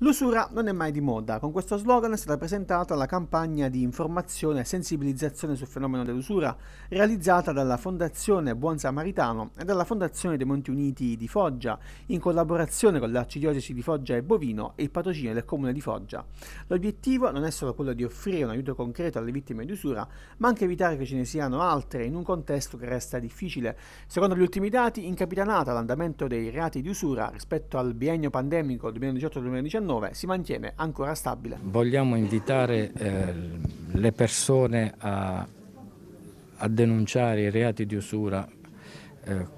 L'usura non è mai di moda, con questo slogan è stata presentata la campagna di informazione e sensibilizzazione sul fenomeno dell'usura realizzata dalla Fondazione Buon Samaritano e dalla Fondazione dei Monti Uniti di Foggia in collaborazione con l'Arcidiocesi di Foggia e Bovino e il patrocinio del Comune di Foggia. L'obiettivo non è solo quello di offrire un aiuto concreto alle vittime di usura, ma anche evitare che ce ne siano altre in un contesto che resta difficile. Secondo gli ultimi dati, in capitanata l'andamento dei reati di usura rispetto al biennio pandemico 2018-2019 2019 si mantiene ancora stabile. Vogliamo invitare eh, le persone a, a, denunciare i reati di usura eh,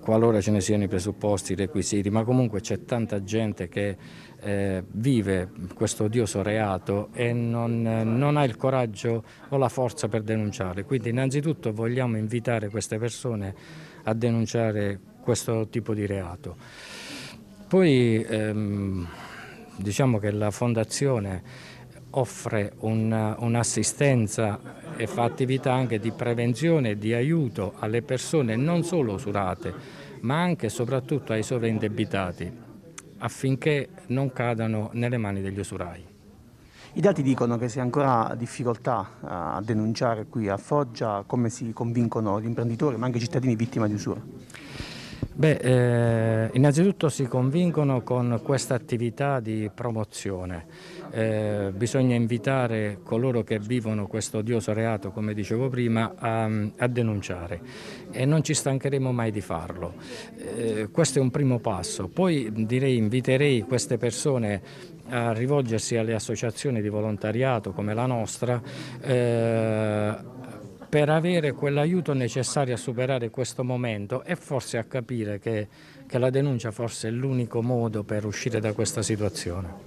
qualora ce ne siano i presupposti, i requisiti, ma comunque c'è tanta gente che eh, vive questo odioso reato e non, non ha il coraggio o la forza per denunciare. Quindi innanzitutto vogliamo invitare queste persone a denunciare questo tipo di reato. Poi ehm, Diciamo che la Fondazione offre un'assistenza un e fa attività anche di prevenzione e di aiuto alle persone non solo usurate, ma anche e soprattutto ai sovraindebitati affinché non cadano nelle mani degli usurai. I dati dicono che si ha ancora difficoltà eh, a denunciare qui a Foggia come si convincono gli imprenditori ma anche i cittadini vittime di usura. Beh, eh, innanzitutto si convincono con questa attività di promozione. Eh, bisogna invitare coloro che vivono questo odioso reato, come dicevo prima, a, a denunciare e non ci stancheremo mai di farlo. Eh, questo è un primo passo. Poi direi inviterei queste persone a rivolgersi alle associazioni di volontariato come la nostra eh, per avere quell'aiuto necessario a superare questo momento e forse a capire che, che la denuncia forse è l'unico modo per uscire da questa situazione.